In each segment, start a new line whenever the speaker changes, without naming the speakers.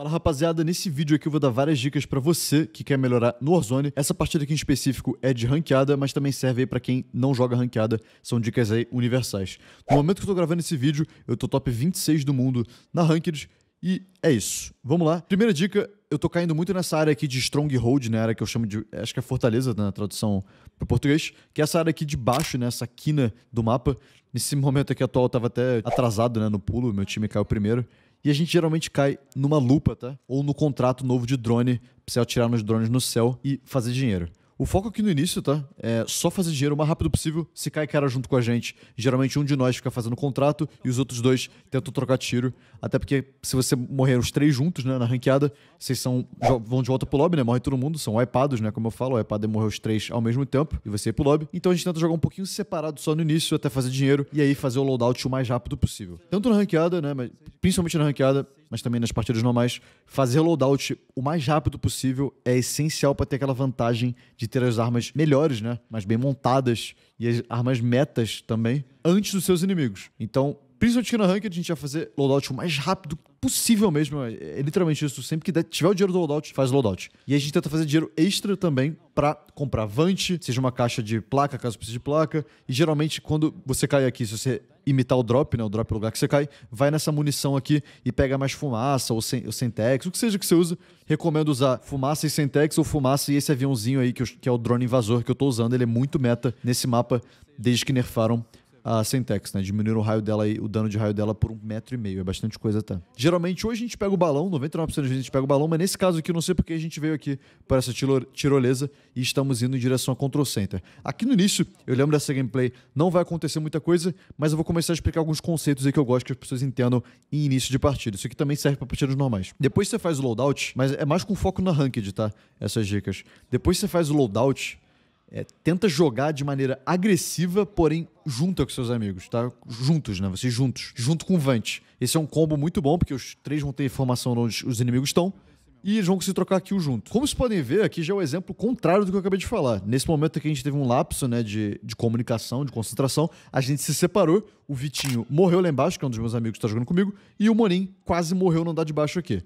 Fala rapaziada, nesse vídeo aqui eu vou dar várias dicas para você que quer melhorar no Warzone. Essa partida aqui em específico é de ranqueada, mas também serve aí para quem não joga ranqueada, são dicas aí universais. No momento que eu tô gravando esse vídeo, eu tô top 26 do mundo na Ranked e é isso. Vamos lá. Primeira dica, eu tô caindo muito nessa área aqui de Stronghold, né, área que eu chamo de, acho que é Fortaleza né, na tradução para português, que é essa área aqui de baixo, né, essa quina do mapa. Nesse momento aqui atual eu tava até atrasado, né, no pulo, meu time caiu primeiro. E a gente geralmente cai numa lupa, tá? Ou no contrato novo de drone, pra você atirar nos drones no céu e fazer dinheiro. O foco aqui no início, tá? É só fazer dinheiro o mais rápido possível, se cai cara junto com a gente. Geralmente um de nós fica fazendo contrato e os outros dois tentam trocar tiro. Até porque se você morrer os três juntos, né, na ranqueada, vocês são, vão de volta pro lobby, né? Morre todo mundo, são wipados, né? Como eu falo, o wipado é morrer os três ao mesmo tempo e você ir pro lobby. Então a gente tenta jogar um pouquinho separado só no início até fazer dinheiro e aí fazer o loadout o mais rápido possível. Tanto na ranqueada, né? Mas principalmente na ranqueada, mas também nas partidas normais, fazer loadout o mais rápido possível é essencial para ter aquela vantagem de ter as armas melhores, né? Mas bem montadas e as armas metas também, antes dos seus inimigos. Então, principalmente aqui na Ranked, a gente vai fazer loadout o mais rápido possível mesmo, é, é literalmente isso, sempre que der, tiver o dinheiro do loadout, faz loadout. E a gente tenta fazer dinheiro extra também para comprar Vante, seja uma caixa de placa, caso precise de placa. E geralmente, quando você cai aqui, se você imitar o drop, né? O drop é o lugar que você cai, vai nessa munição aqui e pega mais fumaça ou, sem, Sentex, o que seja que você usa. Recomendo usar fumaça e Sentex ou fumaça e esse aviãozinho aí, que, eu, que é o drone invasor que eu tô usando. Ele é muito meta nesse mapa desde que nerfaram a Semtex, né? Diminuir o raio dela e o dano de raio dela por um metro e meio. É bastante coisa tá? Geralmente hoje a gente pega o balão, 99% das vezes a gente pega o balão, mas nesse caso aqui eu não sei porque a gente veio aqui para essa tirolesa e estamos indo em direção a Control Center. Aqui no início, eu lembro dessa gameplay, não vai acontecer muita coisa, mas eu vou começar a explicar alguns conceitos aí que eu gosto que as pessoas entendam em início de partida. Isso aqui também serve para partidas normais. Depois você faz o loadout, mas é mais com foco na ranked, tá? Essas dicas. Depois você faz o loadout, é, tenta jogar de maneira agressiva, porém junto com seus amigos, tá? Juntos, né? Vocês juntos. Junto com o Vant. Esse é um combo muito bom, porque os três vão ter informação onde os inimigos estão. E eles vão conseguir trocar kill junto. Como vocês podem ver, aqui já é o um exemplo contrário do que eu acabei de falar. Nesse momento aqui a gente teve um lapso né, de, de comunicação, de concentração. A gente se separou. O Vitinho morreu lá embaixo, que é um dos meus amigos que está jogando comigo. E o Morim quase morreu no andar de baixo aqui.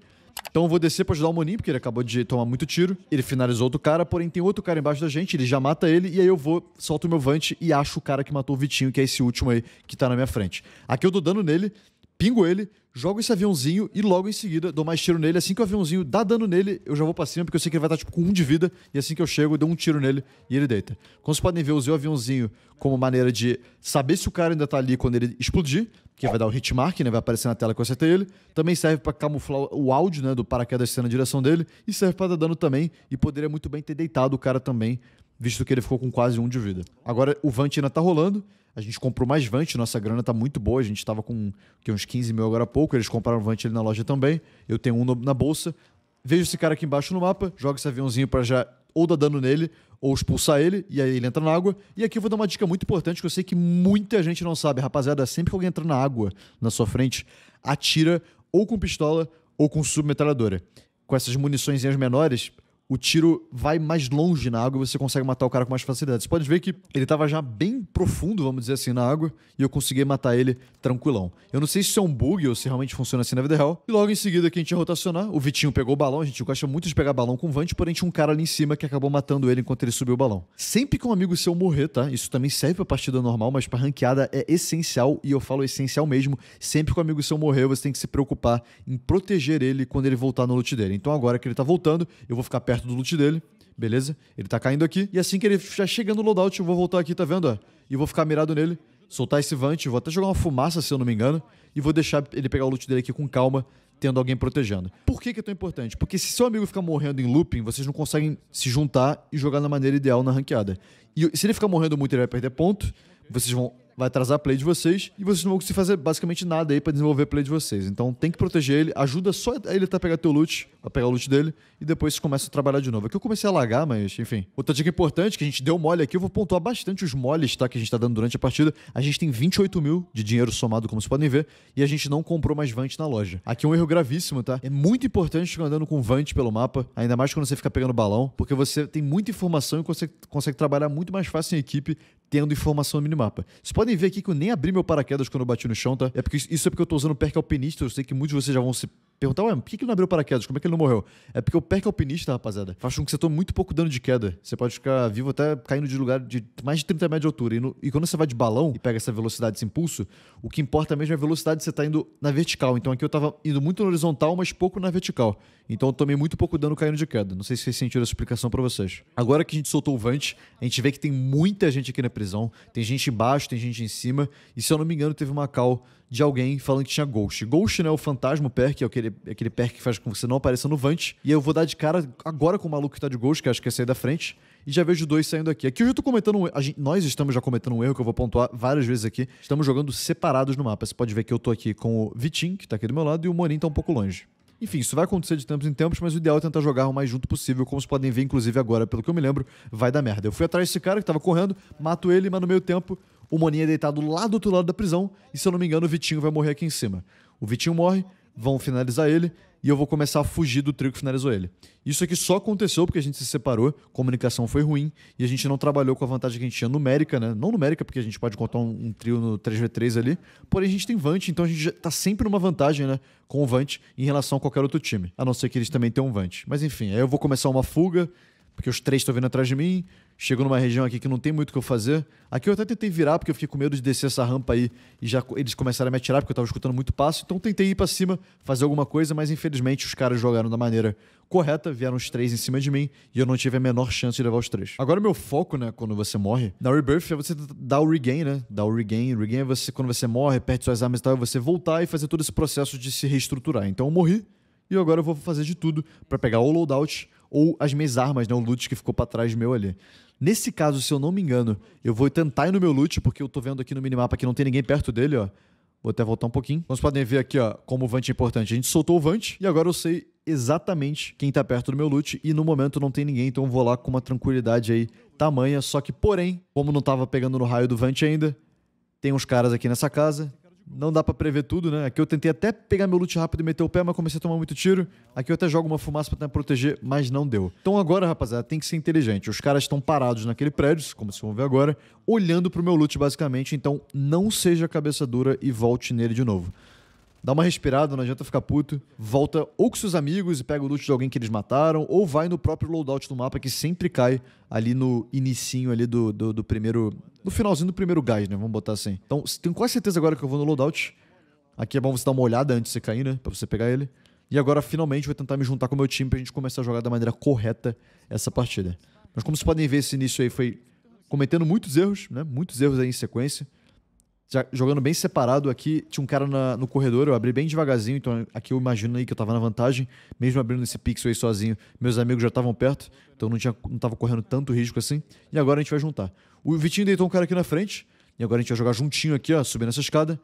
Então eu vou descer para ajudar o Monin, porque ele acabou de tomar muito tiro. Ele finalizou outro cara, porém tem outro cara embaixo da gente, ele já mata ele, e aí eu vou, solto o meu Vant e acho o cara que matou o Vitinho, que é esse último aí que tá na minha frente. Aqui eu dou dano nele, pingo ele, jogo esse aviãozinho e logo em seguida dou mais tiro nele. Assim que o aviãozinho dá dano nele, eu já vou pra cima, porque eu sei que ele vai estar tá, tipo, com um de vida. E assim que eu chego, eu dou um tiro nele e ele deita. Como vocês podem ver, eu usei o aviãozinho como maneira de saber se o cara ainda tá ali quando ele explodir, que vai dar o hitmark, né? Vai aparecer na tela que eu acertei ele. Também serve para camuflar o áudio, né? Do paraquedas sendo na direção dele. E serve para dar dano também. E poderia muito bem ter deitado o cara também, visto que ele ficou com quase um de vida. Agora o Vant ainda tá rolando. A gente comprou mais Vant, nossa grana tá muito boa. A gente estava com que, uns 15 mil agora há pouco. Eles compraram Vant ali na loja também. Eu tenho um na bolsa. Vejo esse cara aqui embaixo no mapa, joga esse aviãozinho para já ou dar dano nele, ou expulsar ele, e aí ele entra na água. E aqui eu vou dar uma dica muito importante que eu sei que muita gente não sabe. Rapaziada, sempre que alguém entra na água na sua frente, atira ou com pistola ou com submetralhadora. Com essas munições menores, o tiro vai mais longe na água e você consegue matar o cara com mais facilidade. Você pode ver que ele estava já bem profundo, vamos dizer assim, na água, e eu consegui matar ele tranquilão. Eu não sei se isso é um bug ou se realmente funciona assim na vida real. E logo em seguida que a gente ia rotacionar, o Vitinho pegou o balão, a gente gosta muito de pegar balão com o Vant, porém tinha um cara ali em cima que acabou matando ele enquanto ele subiu o balão. Sempre que um amigo seu morrer, tá? Isso também serve pra partida normal, mas pra ranqueada é essencial, e eu falo essencial mesmo. Sempre que um amigo seu morrer, você tem que se preocupar em proteger ele quando ele voltar no loot dele. Então agora que ele tá voltando, eu vou ficar perto perto do loot dele. Beleza? Ele tá caindo aqui. E assim que ele já chegando no loadout, eu vou voltar aqui, tá vendo? E vou ficar mirado nele. Soltar esse vant. Vou até jogar uma fumaça, se eu não me engano. E vou deixar ele pegar o loot dele aqui com calma tendo alguém protegendo. Por que, que é tão importante? Porque se seu amigo ficar morrendo em looping, vocês não conseguem se juntar e jogar na maneira ideal na ranqueada. E se ele ficar morrendo muito, ele vai perder ponto. Vocês vão vai atrasar a play de vocês e vocês não vão conseguir fazer basicamente nada aí para desenvolver a play de vocês. Então tem que proteger ele, ajuda só ele a pegar teu loot, a pegar o loot dele e depois vocês começam a trabalhar de novo. Aqui eu comecei a lagar, mas enfim. Outra dica importante que a gente deu mole aqui, eu vou pontuar bastante os moles tá, que a gente está dando durante a partida. A gente tem 28 mil de dinheiro somado, como vocês podem ver, e a gente não comprou mais Vant na loja. Aqui é um erro gravíssimo, tá? É muito importante ficar andando com Vant pelo mapa, ainda mais quando você fica pegando balão, porque você tem muita informação e consegue, consegue trabalhar muito mais fácil em equipe tendo informação no minimapa. Você pode podem ver aqui que eu nem abri meu paraquedas quando eu bati no chão, tá? É porque isso é porque eu tô usando o perk alpinista. Eu sei que muitos de vocês já vão se perguntar, ué, por que ele não abriu paraquedas? Como é que ele não morreu? É porque o perk alpinista, rapaziada, faz com que você tome muito pouco dano de queda. Você pode ficar vivo até caindo de lugar de mais de 30 metros de altura. E, no, e quando você vai de balão e pega essa velocidade, esse impulso, o que importa mesmo é a velocidade que você tá indo na vertical. Então aqui eu tava indo muito no horizontal, mas pouco na vertical. Então eu tomei muito pouco dano caindo de queda. Não sei se vocês sentiram essa explicação para vocês. Agora que a gente soltou o Vant, a gente vê que tem muita gente aqui na prisão. Tem gente embaixo, tem gente gente em cima. E se eu não me engano, teve uma call de alguém falando que tinha Ghost. Ghost, né? O fantasma perk, é aquele, aquele perk que faz com que você não apareça no Vant. E eu vou dar de cara agora com o maluco que tá de Ghost, que acho que é sair da frente. E já vejo dois saindo aqui. Aqui eu já tô comentando um erro. Nós estamos já cometendo um erro que eu vou pontuar várias vezes aqui. Estamos jogando separados no mapa. Você pode ver que eu tô aqui com o Vitim, que tá aqui do meu lado, e o Morim tá um pouco longe. Enfim, isso vai acontecer de tempos em tempos, mas o ideal é tentar jogar o mais junto possível, como vocês podem ver, inclusive agora, pelo que eu me lembro, vai dar merda. Eu fui atrás desse cara que tava correndo, mato ele, mas no meio tempo o Moninho é deitado lá do outro lado da prisão e, se eu não me engano, o Vitinho vai morrer aqui em cima. O Vitinho morre, vão finalizar ele e eu vou começar a fugir do trio que finalizou ele. Isso aqui só aconteceu porque a gente se separou, comunicação foi ruim e a gente não trabalhou com a vantagem que a gente tinha numérica, né? Não numérica, porque a gente pode contar um, um trio no 3v3 ali, porém a gente tem Vant, então a gente tá sempre numa vantagem, né? Com o Vant em relação a qualquer outro time, a não ser que eles também tenham um Vant. Mas enfim, aí eu vou começar uma fuga porque os três estão vindo atrás de mim. Chego numa região aqui que não tem muito o que eu fazer. Aqui eu até tentei virar, porque eu fiquei com medo de descer essa rampa aí e já eles começaram a me atirar, porque eu estava escutando muito passo. Então tentei ir para cima, fazer alguma coisa, mas infelizmente os caras jogaram da maneira correta, vieram os três em cima de mim e eu não tive a menor chance de levar os três. Agora, meu foco, né, quando você morre, na Rebirth é você dar o regain, né? Dar o regain. Regain é você, quando você morre, perde suas armas e tal, é você voltar e fazer todo esse processo de se reestruturar. Então eu morri e agora eu vou fazer de tudo para pegar o loadout ou as minhas armas, né? O loot que ficou para trás meu ali. Nesse caso, se eu não me engano, eu vou tentar ir no meu loot, porque eu tô vendo aqui no minimapa que não tem ninguém perto dele, ó. Vou até voltar um pouquinho. Vocês podem ver aqui, ó, como o Vant é importante. A gente soltou o Vant e agora eu sei exatamente quem tá perto do meu loot e no momento não tem ninguém, então eu vou lá com uma tranquilidade aí tamanha, só que porém, como não tava pegando no raio do Vant ainda, tem uns caras aqui nessa casa, não dá para prever tudo, né? Aqui eu tentei até pegar meu loot rápido e meter o pé, mas comecei a tomar muito tiro. Aqui eu até jogo uma fumaça para tentar proteger, mas não deu. Então agora, rapaziada, tem que ser inteligente. Os caras estão parados naquele prédio, como vocês vão ver agora, olhando pro meu loot basicamente, então não seja cabeça dura e volte nele de novo. Dá uma respirada, não adianta ficar puto. Volta ou com seus amigos e pega o loot de alguém que eles mataram, ou vai no próprio loadout do mapa que sempre cai ali no inicinho ali do, do, do primeiro... No finalzinho do primeiro gás, né? Vamos botar assim. Então, tenho quase certeza agora que eu vou no loadout. Aqui é bom você dar uma olhada antes de você cair, né? Pra você pegar ele. E agora, finalmente, vou tentar me juntar com o meu time pra gente começar a jogar da maneira correta essa partida. Mas como vocês podem ver, esse início aí foi cometendo muitos erros, né? Muitos erros aí em sequência já, jogando bem separado aqui, tinha um cara na, no corredor, eu abri bem devagarzinho, então aqui eu imagino aí que eu tava na vantagem, mesmo abrindo esse pixel aí sozinho, meus amigos já estavam perto, então não, tinha, não tava correndo tanto risco assim, e agora a gente vai juntar. O Vitinho deitou um cara aqui na frente, e agora a gente vai jogar juntinho aqui, ó, subindo essa escada.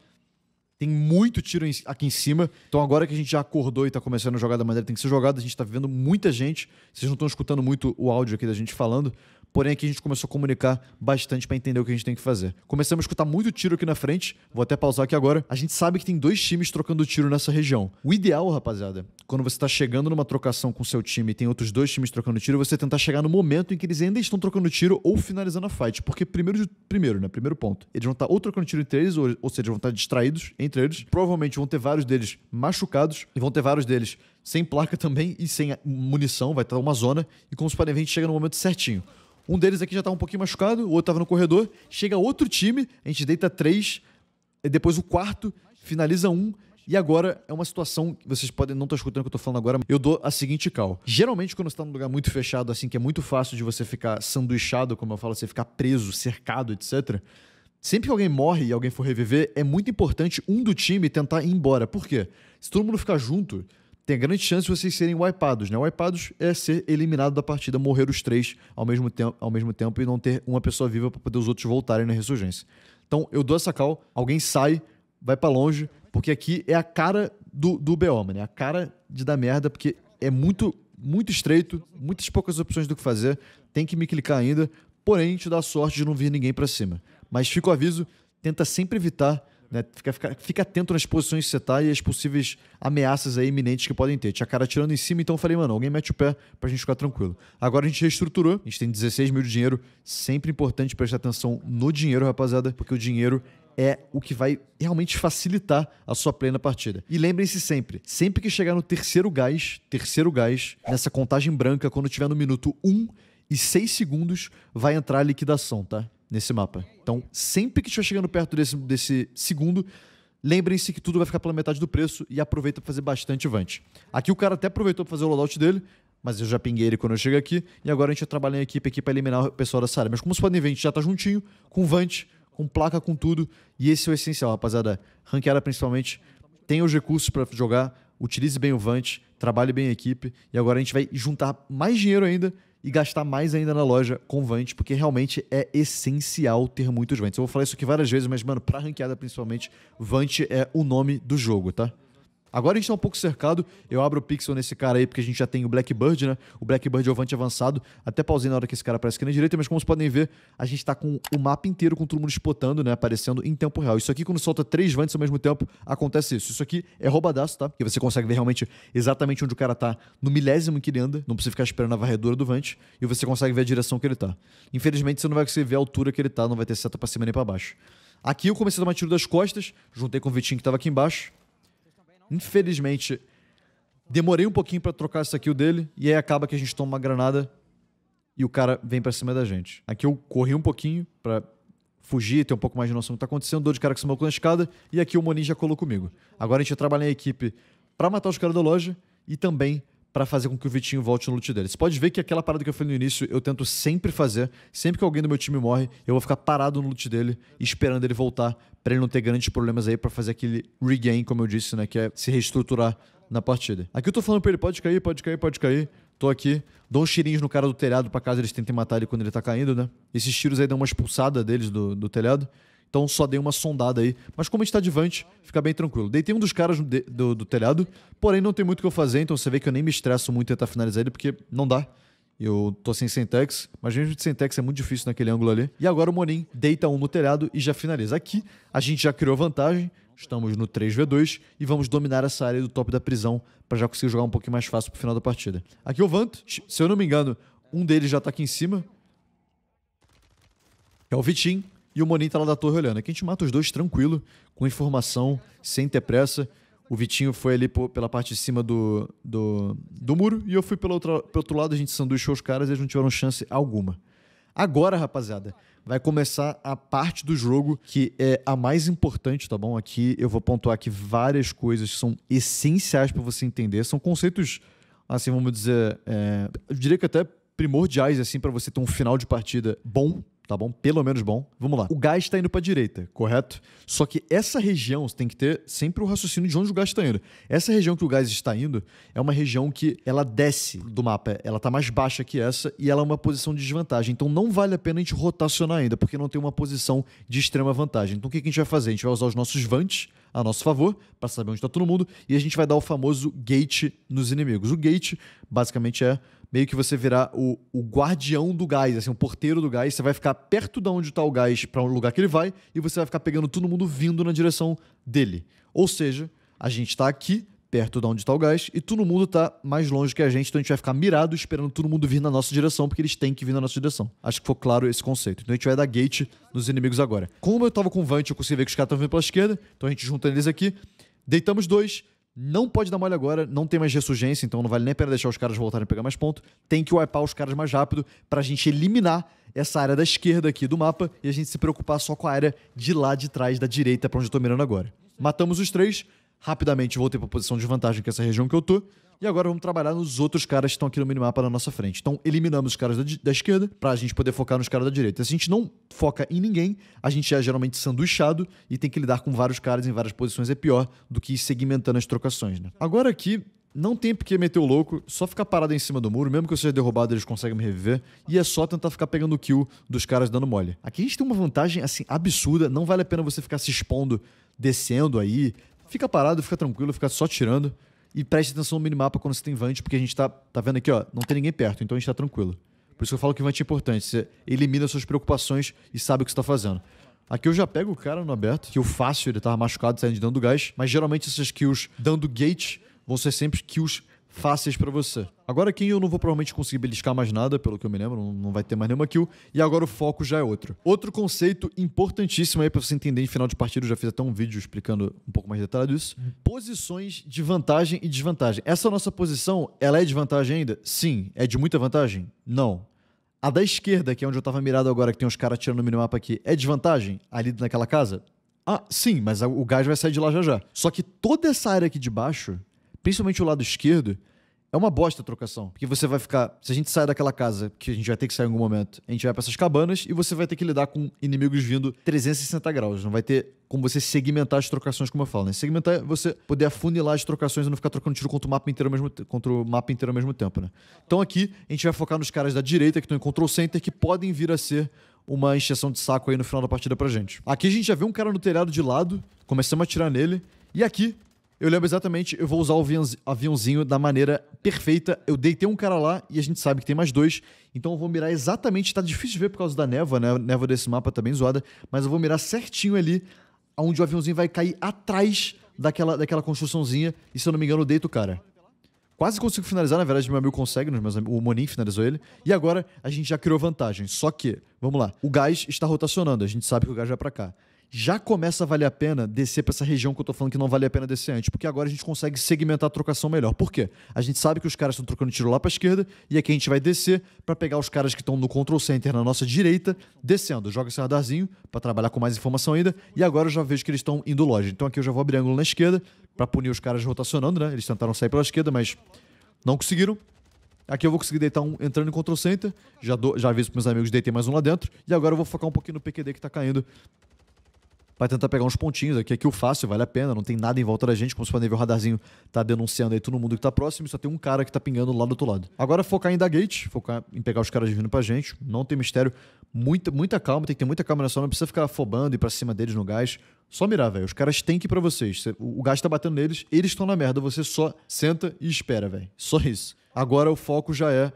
Tem muito tiro aqui em cima, então agora que a gente já acordou e tá começando a jogar da maneira que tem que ser jogada, a gente tá vivendo muita gente, vocês não estão escutando muito o áudio aqui da gente falando, Porém, aqui a gente começou a comunicar bastante para entender o que a gente tem que fazer. Começamos a escutar muito tiro aqui na frente, vou até pausar aqui agora. A gente sabe que tem dois times trocando tiro nessa região. O ideal, rapaziada, quando você está chegando numa trocação com seu time e tem outros dois times trocando tiro, você tentar chegar no momento em que eles ainda estão trocando tiro ou finalizando a fight. Porque primeiro, de, primeiro né? Primeiro ponto. Eles vão estar tá ou trocando tiro entre eles, ou, ou seja, vão estar tá distraídos entre eles. Provavelmente vão ter vários deles machucados e vão ter vários deles sem placa também e sem munição, vai estar tá uma zona. E como os podem ver, a gente chega no momento certinho. Um deles aqui já estava um pouquinho machucado, o outro estava no corredor. Chega outro time, a gente deita três, depois o quarto, finaliza um. E agora é uma situação que vocês podem não estar tá escutando o que eu tô falando agora. Eu dou a seguinte cal. Geralmente, quando você tá num lugar muito fechado, assim, que é muito fácil de você ficar sanduichado, como eu falo, você ficar preso, cercado, etc. Sempre que alguém morre e alguém for reviver, é muito importante um do time tentar ir embora. Por quê? Se todo mundo ficar junto, tem grande chance de vocês serem wipados, né? Wipados é ser eliminado da partida, morrer os três ao mesmo, tempo, ao mesmo tempo e não ter uma pessoa viva para poder os outros voltarem na ressurgência. Então eu dou essa call, alguém sai, vai para longe, porque aqui é a cara do, do BO, mano. É a cara de dar merda, porque é muito, muito estreito, muitas poucas opções do que fazer, tem que me clicar ainda, porém te dá sorte de não vir ninguém para cima. Mas fica o aviso, tenta sempre evitar né? Fica, fica, fica, atento nas posições que você tá e as possíveis ameaças aí iminentes que podem ter. Tinha cara tirando em cima, então eu falei, mano, alguém mete o pé pra gente ficar tranquilo. Agora a gente reestruturou, a gente tem 16 mil de dinheiro. Sempre importante prestar atenção no dinheiro, rapaziada, porque o dinheiro é o que vai realmente facilitar a sua plena partida. E lembrem-se sempre, sempre que chegar no terceiro gás, terceiro gás, nessa contagem branca, quando tiver no minuto 1 e 6 segundos, vai entrar a liquidação, tá? nesse mapa. Então, sempre que estiver chegando perto desse, desse segundo, lembrem-se que tudo vai ficar pela metade do preço e aproveita para fazer bastante vante. Aqui o cara até aproveitou para fazer o loadout dele, mas eu já pinguei ele quando eu cheguei aqui, e agora a gente trabalha em equipe aqui para eliminar o pessoal dessa área. Mas como vocês podem ver, a gente já está juntinho, com vante, com placa, com tudo, e esse é o essencial, rapaziada. Ranqueada principalmente, tenha os recursos para jogar, utilize bem o vante, trabalhe bem a equipe, e agora a gente vai juntar mais dinheiro ainda e gastar mais ainda na loja com Vant, porque realmente é essencial ter muitos Vant. Eu vou falar isso aqui várias vezes, mas, mano, pra ranqueada principalmente, Vant é o nome do jogo, tá? Agora a gente tá um pouco cercado. Eu abro o pixel nesse cara aí, porque a gente já tem o Blackbird, né? O Blackbird é Ovante avançado. Até pausei na hora que esse cara aparece aqui na é direita, mas como vocês podem ver, a gente tá com o mapa inteiro com todo mundo spotando, né? Aparecendo em tempo real. Isso aqui, quando solta três vantes ao mesmo tempo, acontece isso. Isso aqui é roubadaço, tá? E você consegue ver realmente exatamente onde o cara tá no milésimo que ele anda. Não precisa ficar esperando a varredura do vante. E você consegue ver a direção que ele tá. Infelizmente, você não vai conseguir ver a altura que ele tá. Não vai ter seta pra cima nem pra baixo. Aqui eu comecei a tomar tiro das costas. Juntei com o Vitinho que tava aqui embaixo. Infelizmente, demorei um pouquinho para trocar esse aqui o dele, e aí acaba que a gente toma uma granada e o cara vem para cima da gente. Aqui eu corri um pouquinho para fugir, ter um pouco mais de noção do que tá acontecendo, dou de cara com o Samuel na escada, e aqui o Monin já colou comigo. Agora a gente trabalha em equipe para matar os caras da loja e também para fazer com que o Vitinho volte no loot dele. Você pode ver que aquela parada que eu falei no início, eu tento sempre fazer. Sempre que alguém do meu time morre, eu vou ficar parado no loot dele, esperando ele voltar, para ele não ter grandes problemas aí para fazer aquele regain, como eu disse, né, que é se reestruturar na partida. Aqui eu tô falando para ele, pode cair, pode cair, pode cair. Tô aqui, dou uns tirinhos no cara do telhado para casa eles tentem matar ele quando ele tá caindo, né? Esses tiros aí dão uma expulsada deles do, do telhado. Então só dei uma sondada aí. Mas como a gente tá advante, fica bem tranquilo. Deitei um dos caras do, do, telhado, porém não tem muito o que eu fazer, então você vê que eu nem me estresso muito em tentar finalizar ele, porque não dá. Eu tô sem Sentex, mas mesmo de Sentex é muito difícil naquele ângulo ali. E agora o Monin deita um no telhado e já finaliza. Aqui a gente já criou vantagem, estamos no 3v2 e vamos dominar essa área do top da prisão para já conseguir jogar um pouquinho mais fácil pro final da partida. Aqui o Vant, se eu não me engano, um deles já tá aqui em cima. É o Vitinho. E o Monin tá lá da torre olhando. Aqui a gente mata os dois tranquilo, com informação, sem ter pressa. O Vitinho foi ali pô, pela parte de cima do, do, do muro e eu fui pelo outro, pelo outro lado. A gente sanduichou os caras e eles não tiveram chance alguma. Agora, rapaziada, vai começar a parte do jogo que é a mais importante, tá bom? Aqui eu vou pontuar que várias coisas são essenciais para você entender. São conceitos, assim, vamos dizer, é, eu diria que até primordiais, assim, para você ter um final de partida bom, tá bom? Pelo menos bom. Vamos lá. O gás está indo para a direita, correto? Só que essa região, você tem que ter sempre o raciocínio de onde o gás está indo. Essa região que o gás está indo é uma região que ela desce do mapa, ela tá mais baixa que essa e ela é uma posição de desvantagem. Então não vale a pena a gente rotacionar ainda, porque não tem uma posição de extrema vantagem. Então o que a gente vai fazer? A gente vai usar os nossos vantes a nosso favor, para saber onde está todo mundo, e a gente vai dar o famoso gate nos inimigos. O gate basicamente é meio que você virar o, o guardião do gás, assim, o porteiro do gás. Você vai ficar perto de onde está o gás para um lugar que ele vai e você vai ficar pegando todo mundo vindo na direção dele. Ou seja, a gente está aqui perto de onde está o gás e todo mundo está mais longe que a gente, então a gente vai ficar mirado esperando todo mundo vir na nossa direção, porque eles têm que vir na nossa direção. Acho que ficou claro esse conceito. Então a gente vai dar gate nos inimigos agora. Como eu estava com o Vant, eu consegui ver que os caras estão vindo pela esquerda, então a gente junta eles aqui, deitamos dois, não pode dar mole agora, não tem mais ressurgência, então não vale nem a pena deixar os caras voltarem a pegar mais ponto. Tem que wipear os caras mais rápido pra gente eliminar essa área da esquerda aqui do mapa e a gente se preocupar só com a área de lá de trás, da direita, pra onde eu tô mirando agora. Matamos os três, rapidamente voltei pra posição de vantagem, que é essa região que eu tô. E agora vamos trabalhar nos outros caras que estão aqui no minimapa na nossa frente. Então, eliminamos os caras da, da esquerda para a gente poder focar nos caras da direita. Se a gente não foca em ninguém, a gente é geralmente sanduichado e tem que lidar com vários caras em várias posições. É pior do que segmentando as trocações, né? Agora aqui, não tem porque meter o louco, só ficar parado em cima do muro, mesmo que eu seja derrubado, eles conseguem me reviver. E é só tentar ficar pegando o kill dos caras dando mole. Aqui a gente tem uma vantagem, assim, absurda. Não vale a pena você ficar se expondo, descendo aí. Fica parado, fica tranquilo, fica só tirando. E preste atenção no minimapa quando você tem Vant, porque a gente tá, tá vendo aqui, ó, não tem ninguém perto, então a gente tá tranquilo. Por isso que eu falo que Vant é importante. Você elimina suas preocupações e sabe o que você tá fazendo. Aqui eu já pego o cara no aberto, que o fácil ele tava machucado, saindo de dando gás. Mas geralmente essas kills dando gate vão ser sempre kills fáceis para você. Agora aqui eu não vou provavelmente conseguir beliscar mais nada, pelo que eu me lembro, não vai ter mais nenhuma kill. E agora o foco já é outro. Outro conceito importantíssimo aí para você entender em final de partida, eu já fiz até um vídeo explicando um pouco mais detalhado isso. Uhum. Posições de vantagem e desvantagem. Essa nossa posição, ela é de vantagem ainda? Sim. É de muita vantagem? Não. A da esquerda, que é onde eu tava mirado agora, que tem uns caras tirando no minimapa aqui, é de vantagem? Ali naquela casa? Ah, sim, mas o gás vai sair de lá já já. Só que toda essa área aqui de baixo principalmente o lado esquerdo, é uma bosta a trocação. Porque você vai ficar. Se a gente sair daquela casa, que a gente vai ter que sair em algum momento, a gente vai para essas cabanas e você vai ter que lidar com inimigos vindo 360 graus. Não vai ter como você segmentar as trocações, como eu falo, né? Segmentar é você poder afunilar as trocações e não ficar trocando tiro contra o mapa inteiro ao mesmo, contra o mapa inteiro ao mesmo tempo, né? Então aqui a gente vai focar nos caras da direita que estão em control center que podem vir a ser uma encheção de saco aí no final da partida pra gente. Aqui a gente já vê um cara no telhado de lado, começamos a atirar nele. E aqui eu lembro exatamente, eu vou usar o aviãozinho da maneira perfeita. Eu deitei um cara lá e a gente sabe que tem mais dois. Então eu vou mirar exatamente, tá difícil de ver por causa da névoa, né? A névoa desse mapa tá bem zoada, mas eu vou mirar certinho ali onde o aviãozinho vai cair atrás daquela, daquela construçãozinha e se eu não me engano eu deito o cara. Quase consigo finalizar, na verdade meu amigo consegue, né? Mas o Monin finalizou ele. E agora a gente já criou vantagem, só que, vamos lá, o gás está rotacionando, a gente sabe que o gás vai para cá já começa a valer a pena descer para essa região que eu estou falando que não vale a pena descer antes, porque agora a gente consegue segmentar a trocação melhor. Por quê? A gente sabe que os caras estão trocando tiro lá para esquerda e aqui a gente vai descer para pegar os caras que estão no control center na nossa direita, descendo. Joga esse radarzinho para trabalhar com mais informação ainda e agora eu já vejo que eles estão indo longe. Então aqui eu já vou abrir ângulo na esquerda para punir os caras rotacionando, né? Eles tentaram sair pela esquerda, mas não conseguiram. Aqui eu vou conseguir deitar um entrando em control center. Já, já aviso para meus amigos, deitei mais um lá dentro. E agora eu vou focar um pouquinho no PQD que está caindo vai tentar pegar uns pontinhos aqui, aqui o fácil, vale a pena, não tem nada em volta da gente, como se o nível radarzinho tá denunciando aí todo mundo que tá próximo, só tem um cara que tá pingando lá do outro lado. Agora focar em da gate, focar em pegar os caras vindo pra gente, não tem mistério, muita, muita calma, tem que ter muita calma nessa hora, não precisa ficar afobando e para cima deles no gás. Só mirar, velho. Os caras têm que ir pra vocês. O gás tá batendo neles, eles estão na merda. Você só senta e espera, velho. Só isso. Agora o foco já é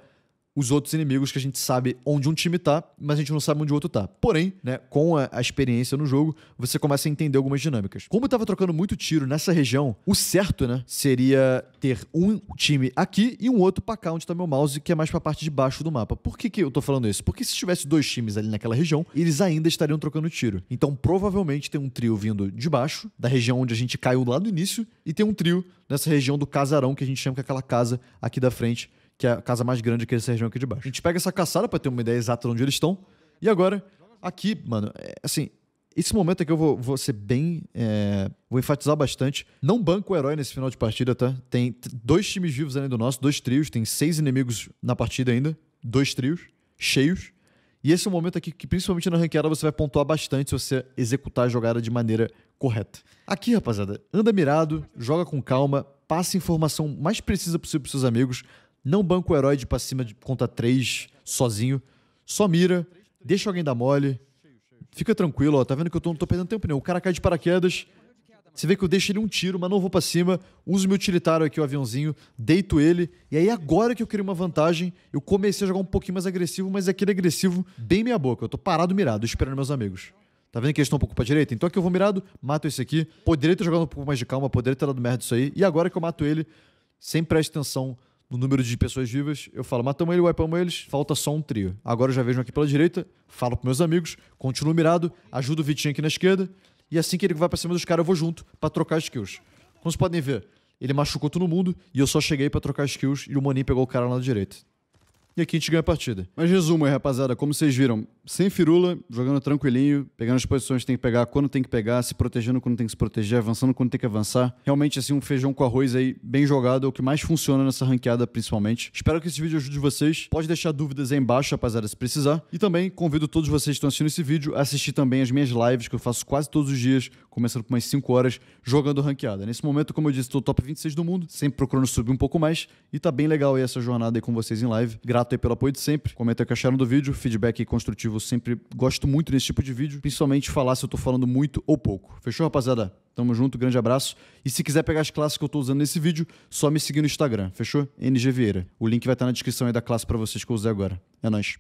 os outros inimigos que a gente sabe onde um time tá, mas a gente não sabe onde o outro tá. Porém, né, com a, a experiência no jogo, você começa a entender algumas dinâmicas. Como eu tava trocando muito tiro nessa região, o certo, né, seria ter um time aqui e um outro pra cá onde tá meu mouse, que é mais pra parte de baixo do mapa. Por que que eu tô falando isso? Porque se tivesse dois times ali naquela região, eles ainda estariam trocando tiro. Então, provavelmente tem um trio vindo de baixo, da região onde a gente caiu lá no início, e tem um trio nessa região do casarão que a gente chama que é aquela casa aqui da frente que é a casa mais grande que é essa região aqui de baixo. A gente pega essa caçada para ter uma ideia exata de onde eles estão. E agora, aqui, mano, é, assim, esse momento aqui eu vou, vou ser bem. É, vou enfatizar bastante. Não banco o herói nesse final de partida, tá? Tem dois times vivos além do nosso, dois trios, tem seis inimigos na partida ainda, dois trios, cheios. E esse é um momento aqui que, principalmente na ranqueada, você vai pontuar bastante se você executar a jogada de maneira correta. Aqui, rapaziada, anda mirado, joga com calma, passe informação mais precisa possível para seus amigos. Não banca o herói de pra cima de conta 3 sozinho. Só mira, deixa alguém dar mole. Fica tranquilo, ó. Tá vendo que eu tô, não tô perdendo tempo nenhum. O cara cai de paraquedas. Você vê que eu deixo ele um tiro, mas não vou pra cima. Uso meu utilitário aqui, o aviãozinho. Deito ele. E aí agora que eu queria uma vantagem, eu comecei a jogar um pouquinho mais agressivo, mas aquele agressivo bem meia boca. Eu tô parado mirado, esperando meus amigos. Tá vendo que eles estão um pouco pra direita? Então aqui eu vou mirado, mato esse aqui. Poderia ter jogado um pouco mais de calma, poderia ter dado merda isso aí. E agora que eu mato ele, sem presta atenção no número de pessoas vivas, eu falo, matamos ele, wipamos eles, falta só um trio. Agora eu já vejo aqui pela direita, falo pros meus amigos, continuo mirado, ajudo o Vitinho aqui na esquerda, e assim que ele vai para cima dos caras, eu vou junto para trocar skills. Como vocês podem ver, ele machucou todo mundo e eu só cheguei para trocar skills e o Maninho pegou o cara lá na direita e aqui a gente ganha a partida. Mas resumo aí, rapaziada, como vocês viram, sem firula, jogando tranquilinho, pegando as posições que tem que pegar, quando tem que pegar, se protegendo quando tem que se proteger, avançando quando tem que avançar. Realmente, assim, um feijão com arroz aí bem jogado é o que mais funciona nessa ranqueada, principalmente. Espero que esse vídeo ajude vocês. Pode deixar dúvidas aí embaixo, rapaziada, se precisar. E também convido todos vocês que estão assistindo esse vídeo a assistir também as minhas lives, que eu faço quase todos os dias, começando por umas 5 horas, jogando ranqueada. Nesse momento, como eu disse, estou top 26 do mundo, sempre procurando subir um pouco mais. E tá bem legal aí essa jornada aí com vocês em live. Grato grato aí pelo apoio de sempre. Comenta o que acharam do vídeo, feedback construtivo sempre gosto muito nesse tipo de vídeo, principalmente falar se eu tô falando muito ou pouco. Fechou, rapaziada? Tamo junto, grande abraço. E se quiser pegar as classes que eu tô usando nesse vídeo, só me seguir no Instagram, fechou? NG Vieira. O link vai estar tá na descrição aí da classe para vocês que eu usei agora. É nóis.